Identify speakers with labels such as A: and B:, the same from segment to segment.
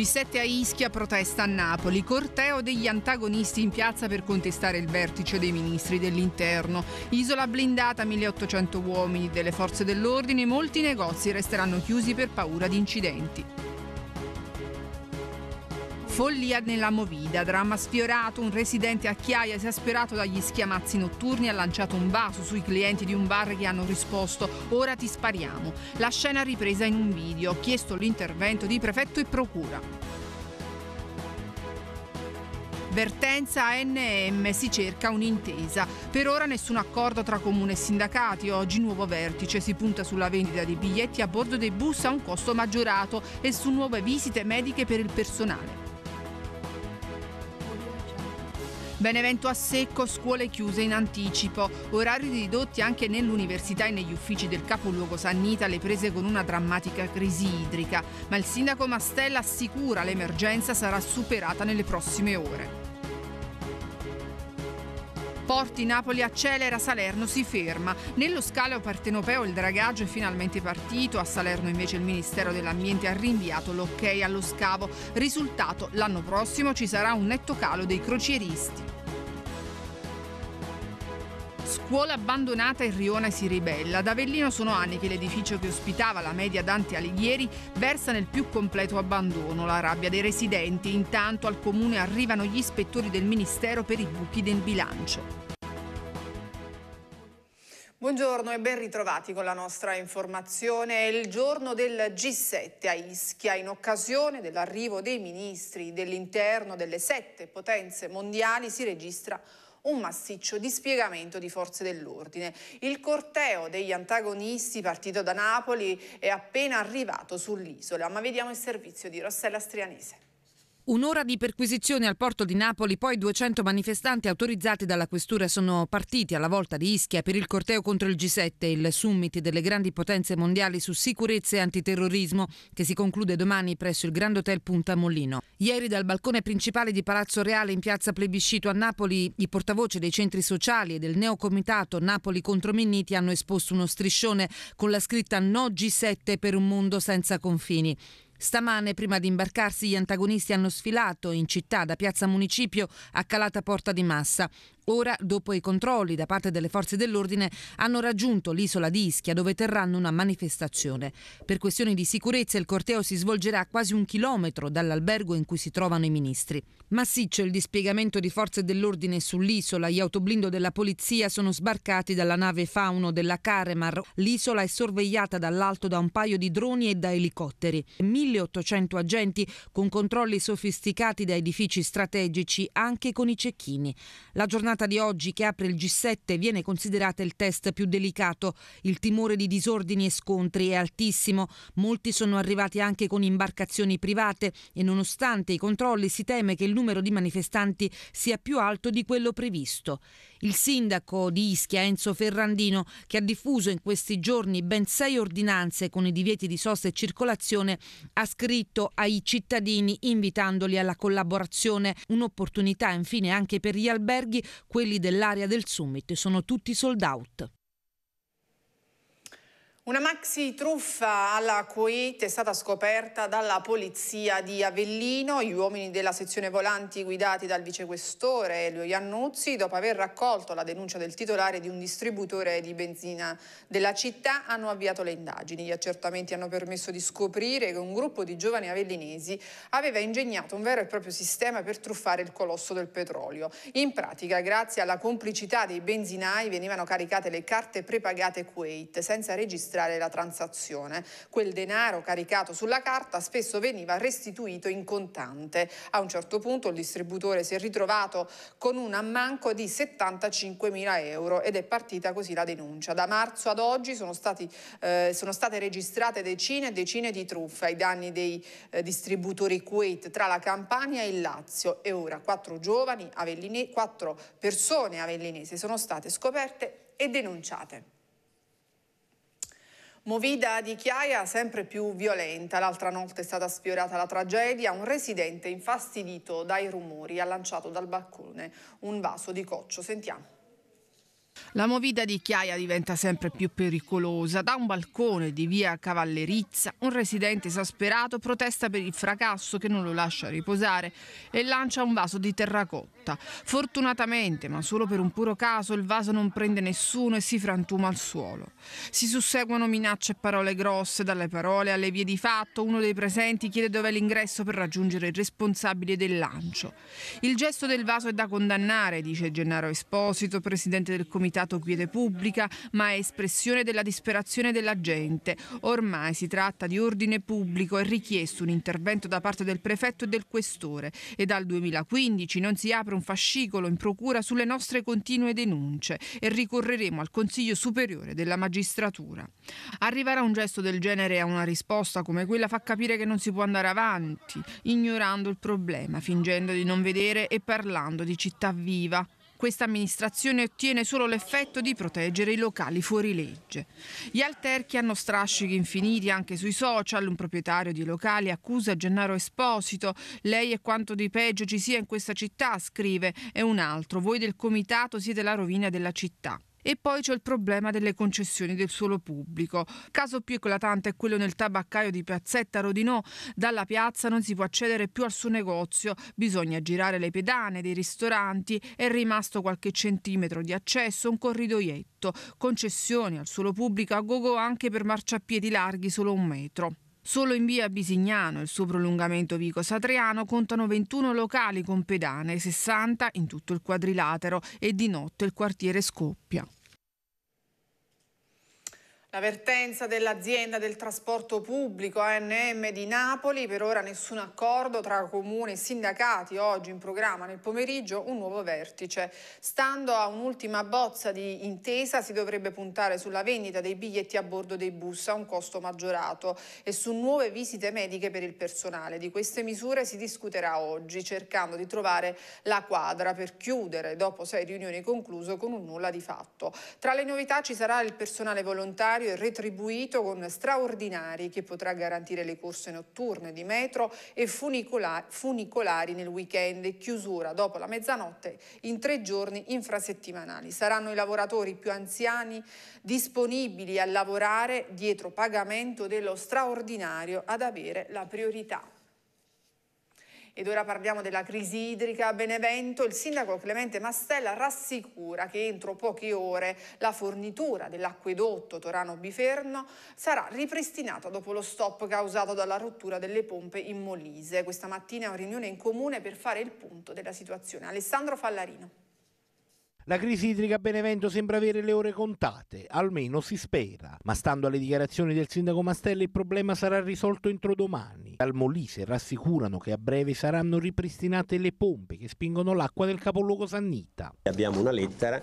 A: G7 a Ischia protesta a Napoli, corteo degli antagonisti in piazza per contestare il vertice dei ministri dell'interno, isola blindata 1800 uomini delle forze dell'ordine, molti negozi resteranno chiusi per paura di incidenti. Follia nella Movida, dramma sfiorato, un residente a Chiaia esasperato dagli schiamazzi notturni ha lanciato un vaso sui clienti di un bar che hanno risposto ora ti spariamo. La scena ripresa in un video, ho chiesto l'intervento di prefetto e procura. Vertenza ANM si cerca un'intesa. Per ora nessun accordo tra comune e sindacati. Oggi nuovo vertice. Si punta sulla vendita di biglietti a bordo dei bus a un costo maggiorato e su nuove visite mediche per il personale. Benevento a secco, scuole chiuse in anticipo, orari ridotti anche nell'università e negli uffici del capoluogo Sannita, le prese con una drammatica crisi idrica, ma il sindaco Mastella assicura l'emergenza sarà superata nelle prossime ore. Porti Napoli accelera, Salerno si ferma. Nello scalo partenopeo il dragaggio è finalmente partito, a Salerno invece il Ministero dell'Ambiente ha rinviato l'ok allo scavo. Risultato, l'anno prossimo ci sarà un netto calo dei crocieristi. Scuola abbandonata in Rione si ribella. Ad Avellino sono anni che l'edificio che ospitava la media Dante Alighieri versa nel più completo abbandono. La rabbia dei residenti. Intanto al comune arrivano gli ispettori del ministero per i buchi del bilancio. Buongiorno e ben ritrovati con la nostra informazione. È il giorno del G7 a Ischia in occasione dell'arrivo dei ministri dell'interno delle sette potenze mondiali si registra un massiccio dispiegamento di forze dell'ordine. Il corteo degli antagonisti partito da Napoli è appena arrivato sull'isola, ma vediamo il servizio di Rossella Strianese.
B: Un'ora di perquisizione al porto di Napoli, poi 200 manifestanti autorizzati dalla questura sono partiti alla volta di Ischia per il corteo contro il G7, il summit delle grandi potenze mondiali su sicurezza e antiterrorismo, che si conclude domani presso il Grand Hotel Punta Mollino. Ieri dal balcone principale di Palazzo Reale in piazza Plebiscito a Napoli, i portavoce dei centri sociali e del neocomitato Napoli contro Minniti hanno esposto uno striscione con la scritta No G7 per un mondo senza confini. Stamane, prima di imbarcarsi, gli antagonisti hanno sfilato in città da Piazza Municipio a Calata Porta di Massa. Ora, dopo i controlli da parte delle forze dell'ordine, hanno raggiunto l'isola di Ischia dove terranno una manifestazione. Per questioni di sicurezza il corteo si svolgerà a quasi un chilometro dall'albergo in cui si trovano i ministri. Massiccio il dispiegamento di forze dell'ordine sull'isola, gli autoblindo della polizia sono sbarcati dalla nave Fauno della Caremar. L'isola è sorvegliata dall'alto da un paio di droni e da elicotteri. 1800 agenti con controlli sofisticati da edifici strategici anche con i cecchini. La giornata giornata di oggi che apre il G7 viene considerata il test più delicato. Il timore di disordini e scontri è altissimo. Molti sono arrivati anche con imbarcazioni private e nonostante i controlli si teme che il numero di manifestanti sia più alto di quello previsto. Il sindaco di Ischia, Enzo Ferrandino, che ha diffuso in questi giorni ben sei ordinanze con i divieti di sosta e circolazione, ha scritto ai cittadini invitandoli alla collaborazione, un'opportunità infine anche per gli alberghi quelli dell'area del summit sono tutti sold out.
A: Una maxi truffa alla Kuwait è stata scoperta dalla polizia di Avellino. Gli uomini della sezione volanti guidati dal vicequestore Elio Iannuzzi, dopo aver raccolto la denuncia del titolare di un distributore di benzina della città, hanno avviato le indagini. Gli accertamenti hanno permesso di scoprire che un gruppo di giovani avellinesi aveva ingegnato un vero e proprio sistema per truffare il colosso del petrolio. In pratica, grazie alla complicità dei benzinai, venivano caricate le carte prepagate Kuwait senza registrare registrare la transazione. Quel denaro caricato sulla carta spesso veniva restituito in contante. A un certo punto il distributore si è ritrovato con un ammanco di 75.000 euro ed è partita così la denuncia. Da marzo ad oggi sono, stati, eh, sono state registrate decine e decine di truffe ai danni dei eh, distributori Kuwait tra la Campania e il Lazio e ora quattro giovani avellinesi, quattro persone avellinesi sono state scoperte e denunciate. Movida di Chiaia sempre più violenta. L'altra notte è stata sfiorata la tragedia. Un residente infastidito dai rumori ha lanciato dal balcone un vaso di coccio. Sentiamo. La movida di Chiaia diventa sempre più pericolosa. Da un balcone di via Cavallerizza, un residente esasperato protesta per il fracasso che non lo lascia riposare e lancia un vaso di terracotta. Fortunatamente, ma solo per un puro caso, il vaso non prende nessuno e si frantuma al suolo. Si susseguono minacce e parole grosse, dalle parole alle vie di fatto. Uno dei presenti chiede dov'è l'ingresso per raggiungere il responsabile del lancio. Il gesto del vaso è da condannare, dice Gennaro Esposito, presidente del comitato diventato quiete pubblica, ma è espressione della disperazione della gente. Ormai si tratta di ordine pubblico e richiesto un intervento da parte del prefetto e del questore e dal 2015 non si apre un fascicolo in procura sulle nostre continue denunce e ricorreremo al Consiglio Superiore della Magistratura. Arrivare a un gesto del genere e a una risposta come quella fa capire che non si può andare avanti, ignorando il problema, fingendo di non vedere e parlando di città viva, questa amministrazione ottiene solo l'effetto di proteggere i locali fuori legge. Gli alterchi hanno strascichi infiniti anche sui social. Un proprietario di locali accusa Gennaro Esposito. Lei è quanto di peggio ci sia in questa città, scrive. E un altro. Voi del comitato siete la rovina della città. E poi c'è il problema delle concessioni del suolo pubblico. Caso più eclatante è quello nel tabaccaio di Piazzetta Rodinò. Dalla piazza non si può accedere più al suo negozio, bisogna girare le pedane dei ristoranti, è rimasto qualche centimetro di accesso, un corridoietto, concessioni al suolo pubblico a gogo anche per marciapiedi larghi solo un metro. Solo in via Bisignano e il suo prolungamento Vico Satriano contano 21 locali con pedane, 60 in tutto il quadrilatero e di notte il quartiere scoppia. L'avvertenza dell'azienda del trasporto pubblico ANM di Napoli, per ora nessun accordo tra comune e sindacati, oggi in programma nel pomeriggio un nuovo vertice. Stando a un'ultima bozza di intesa si dovrebbe puntare sulla vendita dei biglietti a bordo dei bus a un costo maggiorato e su nuove visite mediche per il personale. Di queste misure si discuterà oggi cercando di trovare la quadra per chiudere dopo sei riunioni concluso con un nulla di fatto. Tra le novità ci sarà il personale volontario è retribuito con straordinari che potrà garantire le corse notturne di metro e funicola funicolari nel weekend e chiusura dopo la mezzanotte in tre giorni infrasettimanali. Saranno i lavoratori più anziani disponibili a lavorare dietro pagamento dello straordinario ad avere la priorità. Ed ora parliamo della crisi idrica a Benevento. Il sindaco Clemente Mastella rassicura che entro poche ore la fornitura dell'acquedotto Torano-Biferno sarà ripristinata dopo lo stop causato dalla rottura delle pompe in Molise. Questa mattina è una riunione in comune per fare il punto della situazione. Alessandro Fallarino.
C: La crisi idrica a Benevento sembra avere le ore contate, almeno si spera, ma stando alle dichiarazioni del sindaco Mastella il problema sarà risolto entro domani. Al Molise rassicurano che a breve saranno ripristinate le pompe che spingono l'acqua del capoluogo Sannita.
D: Abbiamo una lettera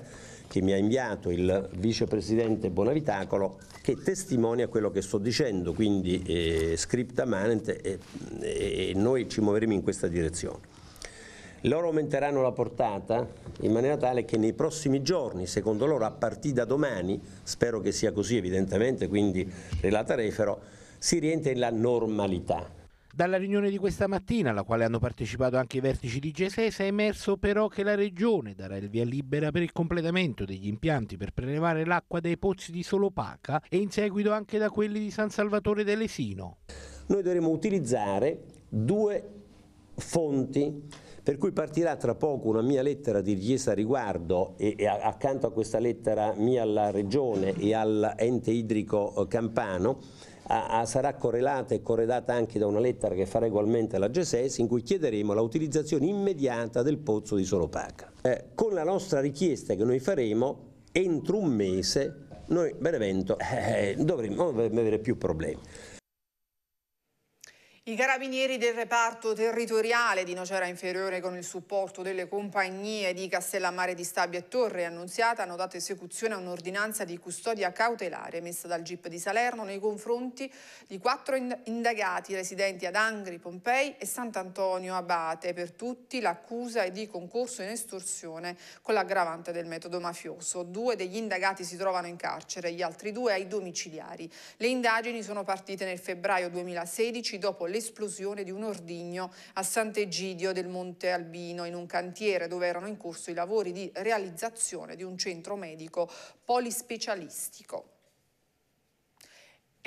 D: che mi ha inviato il vicepresidente Bonavitacolo che testimonia quello che sto dicendo, quindi eh, scripta manent e, e noi ci muoveremo in questa direzione loro aumenteranno la portata in maniera tale che nei prossimi giorni, secondo loro a partire da domani, spero che sia così evidentemente, quindi relata refero, si rientri nella normalità.
C: Dalla riunione di questa mattina, alla quale hanno partecipato anche i vertici di Gesesa, è emerso però che la Regione darà il via libera per il completamento degli impianti per prelevare l'acqua dai pozzi di Solopaca e in seguito anche da quelli di San Salvatore dell'Esino.
D: Noi dovremo utilizzare due fonti per cui partirà tra poco una mia lettera di richiesta a riguardo e, e accanto a questa lettera mia alla Regione e all'ente idrico eh, campano a, a, sarà correlata e corredata anche da una lettera che farà ugualmente alla GESES in cui chiederemo l'utilizzazione immediata del pozzo di Solopaca. Eh, con la nostra richiesta che noi faremo entro un mese noi Benevento eh, dovremmo avere più problemi.
A: I carabinieri del reparto territoriale di Nocera Inferiore con il supporto delle compagnie di Castellammare di Stabia e Torre Annunziata hanno dato esecuzione a un'ordinanza di custodia cautelare messa dal GIP di Salerno nei confronti di quattro indagati residenti ad Angri, Pompei e Sant'Antonio Abate. Per tutti l'accusa è di concorso in estorsione con l'aggravante del metodo mafioso. Due degli indagati si trovano in carcere, gli altri due ai domiciliari. Le indagini sono partite nel febbraio 2016 dopo le l'esplosione di un ordigno a Sant'Egidio del Monte Albino in un cantiere dove erano in corso i lavori di realizzazione di un centro medico polispecialistico.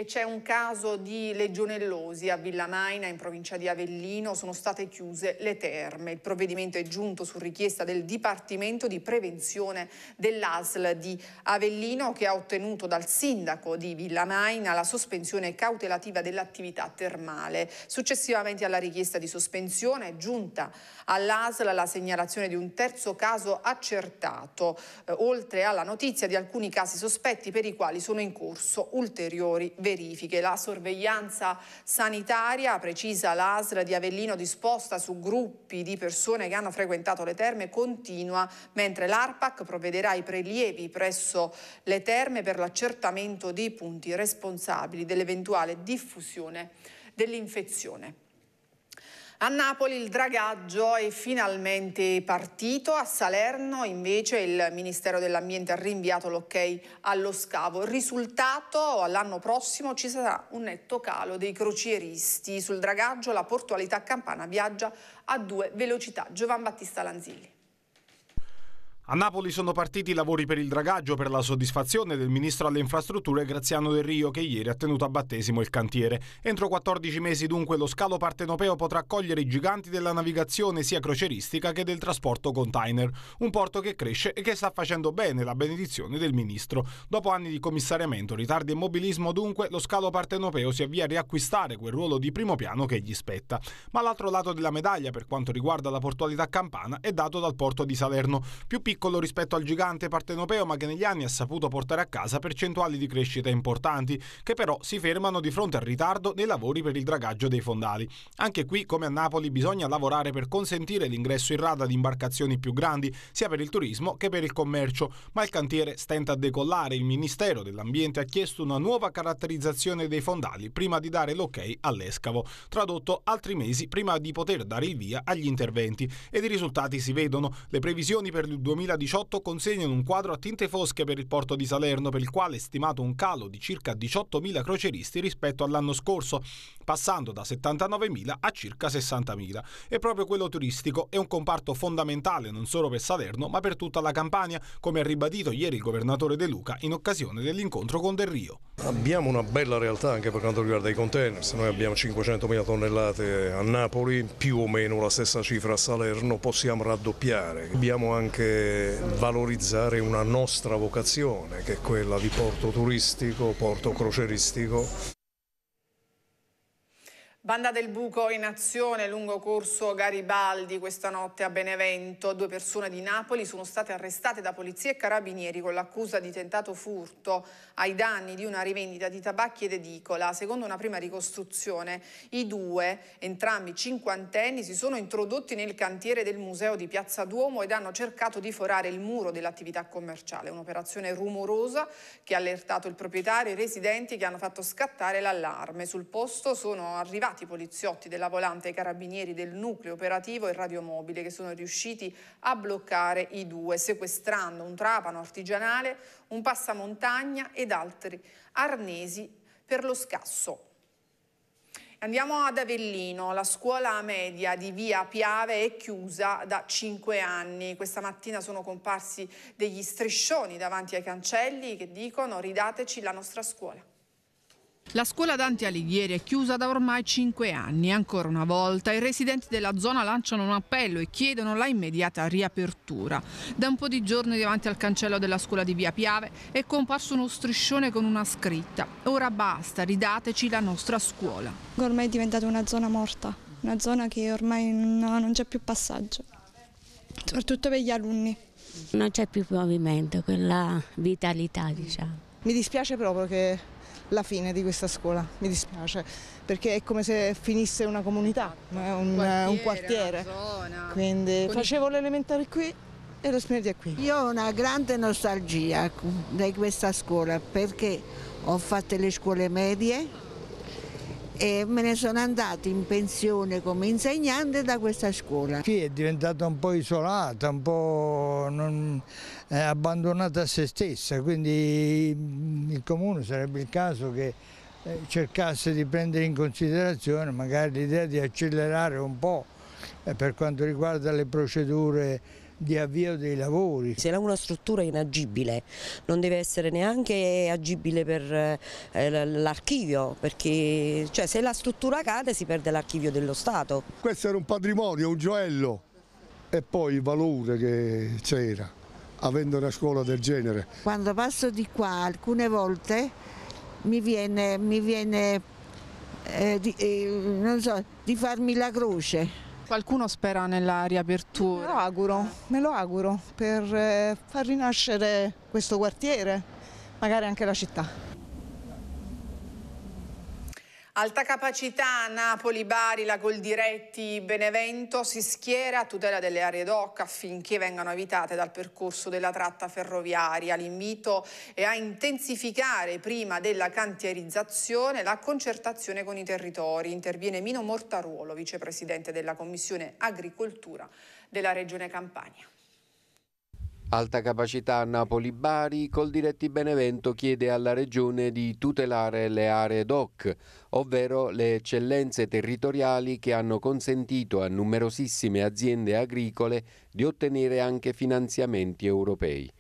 A: E c'è un caso di legionellosi a Villamaina in provincia di Avellino, sono state chiuse le terme. Il provvedimento è giunto su richiesta del Dipartimento di Prevenzione dell'ASL di Avellino che ha ottenuto dal sindaco di Villamaina la sospensione cautelativa dell'attività termale. Successivamente alla richiesta di sospensione è giunta all'ASL la segnalazione di un terzo caso accertato, eh, oltre alla notizia di alcuni casi sospetti per i quali sono in corso ulteriori verifiche verifiche. La sorveglianza sanitaria, precisa l'ASL di Avellino, disposta su gruppi di persone che hanno frequentato le terme, continua, mentre l'ARPAC provvederà ai prelievi presso le terme per l'accertamento dei punti responsabili dell'eventuale diffusione dell'infezione. A Napoli il dragaggio è finalmente partito, a Salerno invece il Ministero dell'Ambiente ha rinviato l'ok allo scavo. Il risultato all'anno prossimo ci sarà un netto calo dei crocieristi. Sul dragaggio la portualità campana viaggia a due velocità. Giovan Battista Lanzilli.
C: A Napoli sono partiti i lavori per il dragaggio per la soddisfazione del ministro alle infrastrutture Graziano Del Rio che ieri ha tenuto a battesimo il cantiere. Entro 14 mesi dunque lo scalo partenopeo potrà accogliere i giganti della navigazione sia croceristica che del trasporto container, un porto che cresce e che sta facendo bene la benedizione del ministro. Dopo anni di commissariamento, ritardi e mobilismo dunque lo scalo partenopeo si avvia a riacquistare quel ruolo di primo piano che gli spetta. Ma l'altro lato della medaglia per quanto riguarda la portualità campana è dato dal porto di Salerno, più piccolo piccolo rispetto al gigante partenopeo ma che negli anni ha saputo portare a casa percentuali di crescita importanti, che però si fermano di fronte al ritardo nei lavori per il dragaggio dei fondali. Anche qui, come a Napoli, bisogna lavorare per consentire l'ingresso in rada di imbarcazioni più grandi, sia per il turismo che per il commercio, ma il cantiere stenta a decollare. Il Ministero dell'Ambiente ha chiesto una nuova caratterizzazione dei fondali prima di dare l'ok all'escavo, tradotto altri mesi prima di poter dare il via agli interventi ed i risultati si vedono. Le previsioni per il 2020 2018 consegnano un quadro a tinte fosche per il porto di Salerno, per il quale è stimato un calo di circa 18.000 croceristi rispetto all'anno scorso passando da 79.000 a circa 60.000. E proprio quello turistico è un comparto fondamentale non solo per Salerno, ma per tutta la Campania, come ha ribadito ieri il governatore De Luca in occasione dell'incontro con Del Rio.
E: Abbiamo una bella realtà anche per quanto riguarda i containers, noi abbiamo 500.000 tonnellate a Napoli, più o meno la stessa cifra a Salerno, possiamo raddoppiare. Dobbiamo anche valorizzare una nostra vocazione che è quella di porto turistico, porto croceristico.
A: Banda del buco in azione lungo corso Garibaldi questa notte a Benevento. Due persone di Napoli sono state arrestate da polizia e carabinieri con l'accusa di tentato furto ai danni di una rivendita di tabacchi ed edicola. Secondo una prima ricostruzione, i due, entrambi cinquantenni, si sono introdotti nel cantiere del museo di Piazza Duomo ed hanno cercato di forare il muro dell'attività commerciale. Un'operazione rumorosa che ha allertato il proprietario e i residenti che hanno fatto scattare l'allarme. Sul posto sono arrivati ringraziati i poliziotti della volante e i carabinieri del nucleo operativo e radiomobile che sono riusciti a bloccare i due, sequestrando un trapano artigianale, un passamontagna ed altri arnesi per lo scasso. Andiamo ad Avellino, la scuola media di via Piave è chiusa da 5 anni. Questa mattina sono comparsi degli striscioni davanti ai cancelli che dicono ridateci la nostra scuola. La scuola Dante Alighieri è chiusa da ormai 5 anni. Ancora una volta i residenti della zona lanciano un appello e chiedono la immediata riapertura. Da un po' di giorni davanti al cancello della scuola di Via Piave è comparso uno striscione con una scritta. Ora basta, ridateci la nostra scuola.
B: Ormai è diventata una zona morta, una zona che ormai no, non c'è più passaggio,
A: soprattutto per gli alunni. Non c'è più movimento,
F: quella vitalità diciamo.
A: Mi dispiace proprio che la fine di questa scuola, mi dispiace, perché è come se finisse una comunità, esatto. eh, eh, un quartiere. Un quartiere. Quindi facevo l'elementare qui e lo smerdia qui. Io ho una grande nostalgia di questa scuola perché ho fatto le scuole medie
D: e me ne sono andata in pensione come insegnante da questa scuola. Qui è diventata un po' isolata, un po'... Non eh, abbandonata a se stessa, quindi mm, il Comune sarebbe il caso che eh, cercasse di prendere in considerazione magari l'idea di accelerare un po' eh, per quanto riguarda le procedure di avvio dei lavori. Se una struttura è inagibile
B: non deve essere neanche agibile per eh, l'archivio, perché cioè, se la struttura cade si perde l'archivio dello Stato.
E: Questo era un patrimonio, un
B: gioello
E: e poi il valore che c'era avendo una scuola del genere.
A: Quando passo di qua alcune volte mi viene, mi viene eh, di, eh, so, di farmi la croce. Qualcuno spera nella riapertura? Me lo auguro, me lo auguro per eh, far rinascere questo quartiere, magari anche la città. Alta capacità Napoli-Bari, la Goldiretti-Benevento si schiera a tutela delle aree doc affinché vengano evitate dal percorso della tratta ferroviaria. L'invito è a intensificare prima della cantierizzazione la concertazione con i territori. Interviene Mino Mortaruolo, vicepresidente della Commissione Agricoltura della Regione Campania.
F: Alta capacità Napoli-Bari, Coldiretti Benevento chiede alla Regione di tutelare le aree DOC, ovvero le eccellenze territoriali che hanno consentito a numerosissime aziende agricole di ottenere anche finanziamenti europei.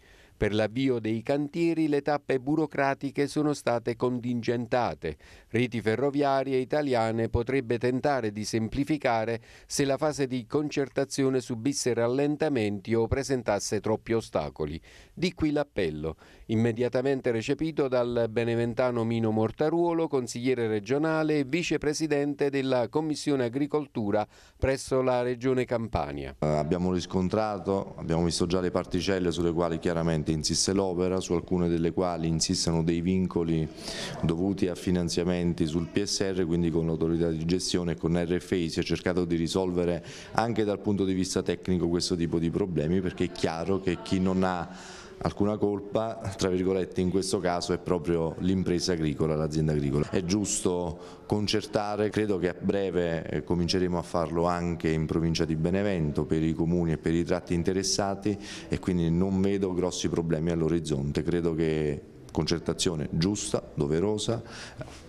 F: Per l'avvio dei cantieri le tappe burocratiche sono state contingentate. Riti ferroviarie italiane potrebbe tentare di semplificare se la fase di concertazione subisse rallentamenti o presentasse troppi ostacoli. Di qui l'appello, immediatamente recepito dal beneventano Mino Mortaruolo, consigliere regionale e vicepresidente della Commissione Agricoltura presso la Regione
E: Campania. Eh, abbiamo riscontrato, abbiamo visto già le particelle sulle quali chiaramente attualmente insiste l'opera, su alcune delle quali insistono dei vincoli dovuti a finanziamenti sul PSR, quindi con l'autorità di gestione e con RFI si è cercato di risolvere anche dal punto di vista tecnico questo tipo di problemi perché è chiaro che chi non ha alcuna colpa, tra virgolette in questo caso è proprio l'impresa agricola, l'azienda agricola. È giusto concertare, credo che a breve eh, cominceremo a farlo anche in provincia di Benevento per i comuni e per i tratti interessati e quindi non vedo grossi problemi all'orizzonte, credo che concertazione giusta, doverosa,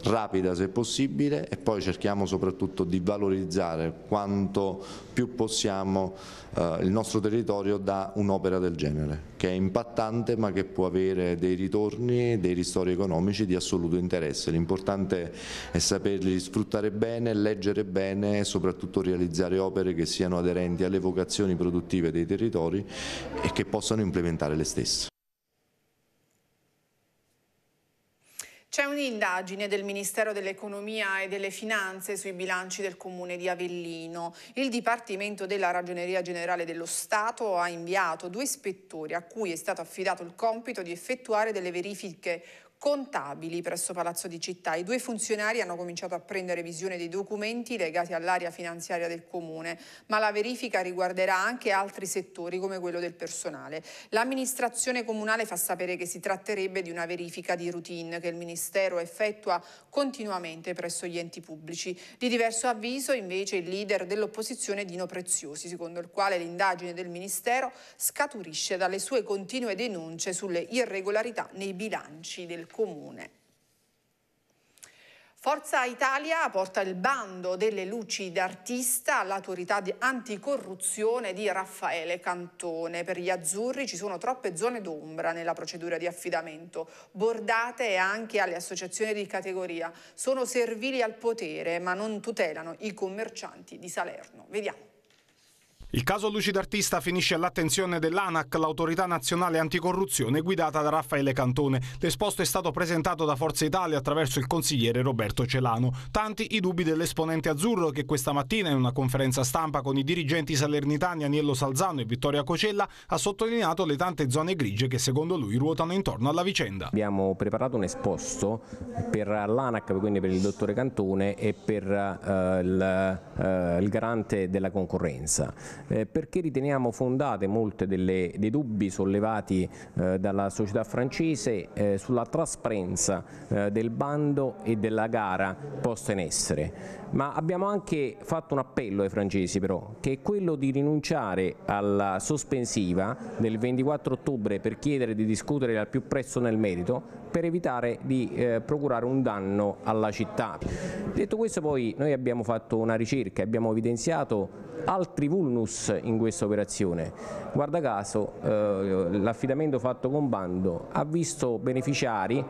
E: rapida se possibile e poi cerchiamo soprattutto di valorizzare quanto più possiamo eh, il nostro territorio da un'opera del genere, che è impattante ma che può avere dei ritorni, dei ristori economici di assoluto interesse. L'importante è saperli sfruttare bene, leggere bene e soprattutto realizzare opere che siano aderenti alle vocazioni produttive dei territori e che possano implementare le stesse.
A: C'è un'indagine del Ministero dell'Economia e delle Finanze sui bilanci del Comune di Avellino. Il Dipartimento della Ragioneria Generale dello Stato ha inviato due ispettori a cui è stato affidato il compito di effettuare delle verifiche contabili presso Palazzo di Città. I due funzionari hanno cominciato a prendere visione dei documenti legati all'area finanziaria del Comune, ma la verifica riguarderà anche altri settori come quello del personale. L'amministrazione comunale fa sapere che si tratterebbe di una verifica di routine che il Ministero effettua continuamente presso gli enti pubblici. Di diverso avviso invece il leader dell'opposizione Dino Preziosi, secondo il quale l'indagine del Ministero scaturisce dalle sue continue denunce sulle irregolarità nei bilanci del comune. Forza Italia porta il bando delle luci d'artista all'autorità di anticorruzione di Raffaele Cantone. Per gli azzurri ci sono troppe zone d'ombra nella procedura di affidamento, bordate anche alle associazioni di categoria. Sono servili al potere ma non tutelano i commercianti di Salerno. Vediamo.
C: Il caso Lucid Artista finisce all'attenzione dell'ANAC, l'autorità nazionale anticorruzione guidata da Raffaele Cantone. L'esposto è stato presentato da Forza Italia attraverso il consigliere Roberto Celano. Tanti i dubbi dell'esponente azzurro che questa mattina in una conferenza stampa con i dirigenti salernitani Aniello Salzano e Vittoria Cocella ha sottolineato le tante zone grigie che secondo lui ruotano intorno alla vicenda.
F: Abbiamo preparato un esposto per l'ANAC, quindi per il dottore Cantone e per uh, il, uh, il garante della concorrenza eh, perché riteniamo fondate molte delle, dei dubbi sollevati eh, dalla società francese eh, sulla trasparenza eh, del bando e della gara posta in essere. Ma abbiamo anche fatto un appello ai francesi però, che è quello di rinunciare alla sospensiva del 24 ottobre per chiedere di discutere al più presto nel merito per evitare di eh, procurare un danno alla città. Detto questo poi noi abbiamo fatto una ricerca, abbiamo evidenziato altri vulnus in questa operazione. Guarda caso eh, l'affidamento fatto con bando ha visto beneficiari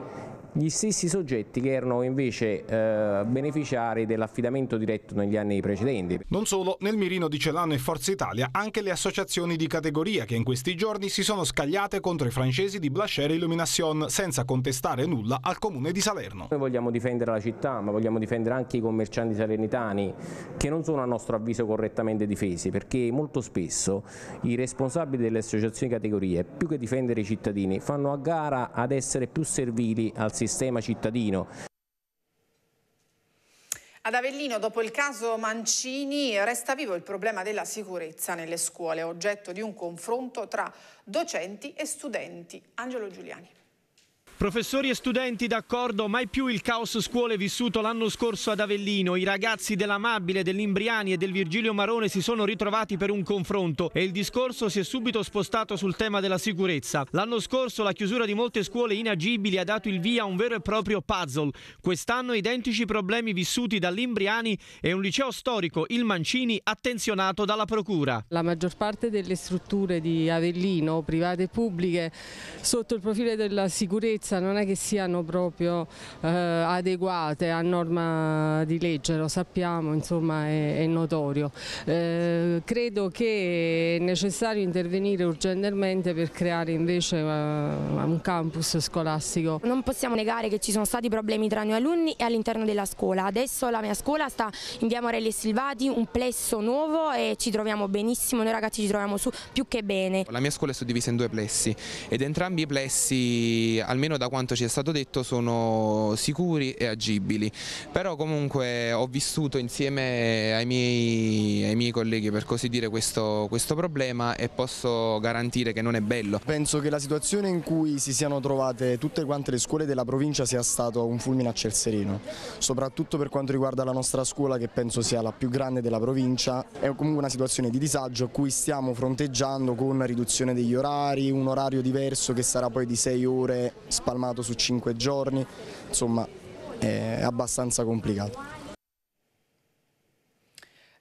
F: gli stessi soggetti che erano invece eh, beneficiari dell'affidamento diretto negli anni precedenti.
C: Non solo, nel mirino di Celano e Forza Italia anche le associazioni di categoria che in questi giorni si sono scagliate contro i francesi di e Illumination senza contestare nulla al comune di Salerno.
F: Noi vogliamo difendere la città ma vogliamo difendere anche i commercianti salernitani che non sono a nostro avviso correttamente difesi perché molto spesso i responsabili delle associazioni di categorie più che difendere i cittadini fanno a gara ad essere più servili al sistema sistema cittadino.
A: Ad Avellino, dopo il caso Mancini, resta vivo il problema della sicurezza nelle scuole, oggetto di un confronto tra docenti e studenti. Angelo Giuliani.
F: Professori e studenti d'accordo, mai più il caos scuole vissuto l'anno scorso ad Avellino. I ragazzi dell'Amabile, dell'Imbriani e del Virgilio Marone si sono ritrovati per un confronto e il discorso si è subito spostato sul tema della sicurezza. L'anno scorso la chiusura di molte scuole inagibili ha dato il via a un vero e proprio puzzle. Quest'anno identici problemi vissuti dall'Imbriani e un liceo storico, il Mancini, attenzionato dalla Procura.
A: La maggior parte delle strutture di Avellino, private e pubbliche, sotto il profilo della sicurezza stessa non è che siano proprio eh, adeguate a norma di legge, lo sappiamo, insomma è, è notorio. Eh, credo che è necessario intervenire urgentemente per creare invece eh, un
B: campus scolastico. Non possiamo negare che ci sono stati problemi tra noi alunni e all'interno della scuola. Adesso la mia scuola sta in via Morelli Silvati, un plesso nuovo e ci troviamo benissimo, noi ragazzi ci troviamo su più che bene.
C: La mia scuola è suddivisa in due plessi ed entrambi i plessi, almeno da quanto ci è stato detto sono sicuri e agibili, però comunque ho vissuto insieme ai miei, ai miei colleghi per così dire questo, questo problema e posso garantire che non è bello.
E: Penso che la situazione in cui si siano trovate tutte quante le scuole della provincia sia stato un fulmine a ciel sereno, soprattutto per quanto riguarda la nostra scuola che penso sia la più grande della provincia, è comunque una situazione di disagio a cui stiamo fronteggiando con riduzione degli orari, un orario diverso che sarà poi di 6 ore spazio spalmato su cinque giorni, insomma è abbastanza complicato.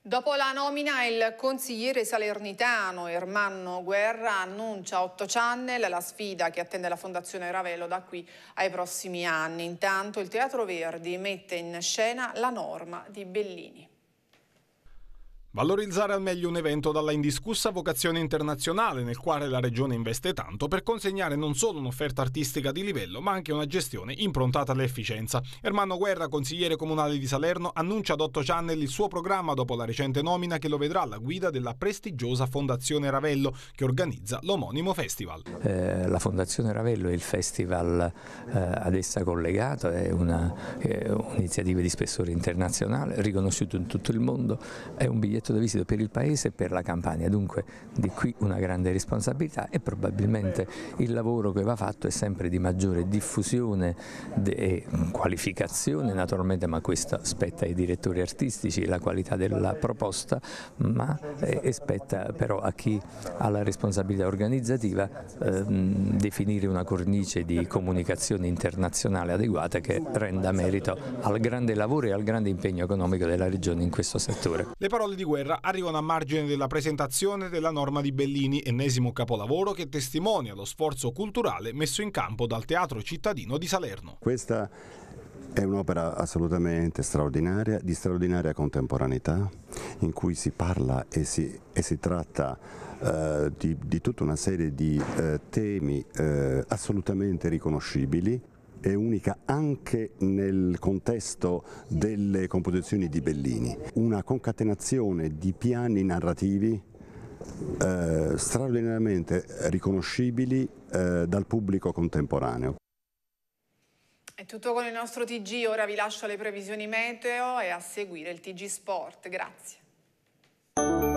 A: Dopo la nomina, il consigliere salernitano Ermanno Guerra annuncia a 8 channel la sfida che attende la Fondazione Ravello da qui ai prossimi anni. Intanto il Teatro Verdi mette in scena la norma di Bellini.
C: Valorizzare al meglio un evento dalla indiscussa vocazione internazionale nel quale la regione investe tanto per consegnare non solo un'offerta artistica di livello ma anche una gestione improntata all'efficienza. Ermanno Guerra, consigliere comunale di Salerno, annuncia ad 8 channel il suo programma dopo la recente nomina che lo vedrà alla guida della prestigiosa Fondazione Ravello che organizza l'omonimo festival.
D: Eh, la Fondazione Ravello e il festival eh, ad essa collegato è eh, un'iniziativa eh, di spessore internazionale, riconosciuto in tutto il mondo, è un biglietto biglietto da visita per il Paese e per la campagna, dunque di qui una grande responsabilità e probabilmente il lavoro che va fatto è sempre di maggiore diffusione e mm, qualificazione naturalmente, ma questo spetta ai direttori artistici, la qualità della proposta, ma eh, spetta però a chi ha la responsabilità organizzativa eh, definire una cornice di comunicazione internazionale adeguata che renda merito al grande lavoro e al grande impegno economico della Regione in questo settore.
C: Le parole di guerra arrivano a margine della presentazione della norma di Bellini, ennesimo capolavoro che testimonia lo sforzo culturale messo in campo dal Teatro Cittadino di Salerno.
E: Questa è un'opera assolutamente straordinaria, di straordinaria contemporaneità, in cui si parla e si, e si tratta eh, di, di, tutta una serie di eh, temi eh, assolutamente riconoscibili è unica anche nel contesto delle composizioni di Bellini, una concatenazione di piani narrativi eh, straordinariamente riconoscibili eh, dal pubblico contemporaneo.
A: È tutto con il nostro TG, ora vi lascio le previsioni meteo e a seguire il TG Sport. Grazie.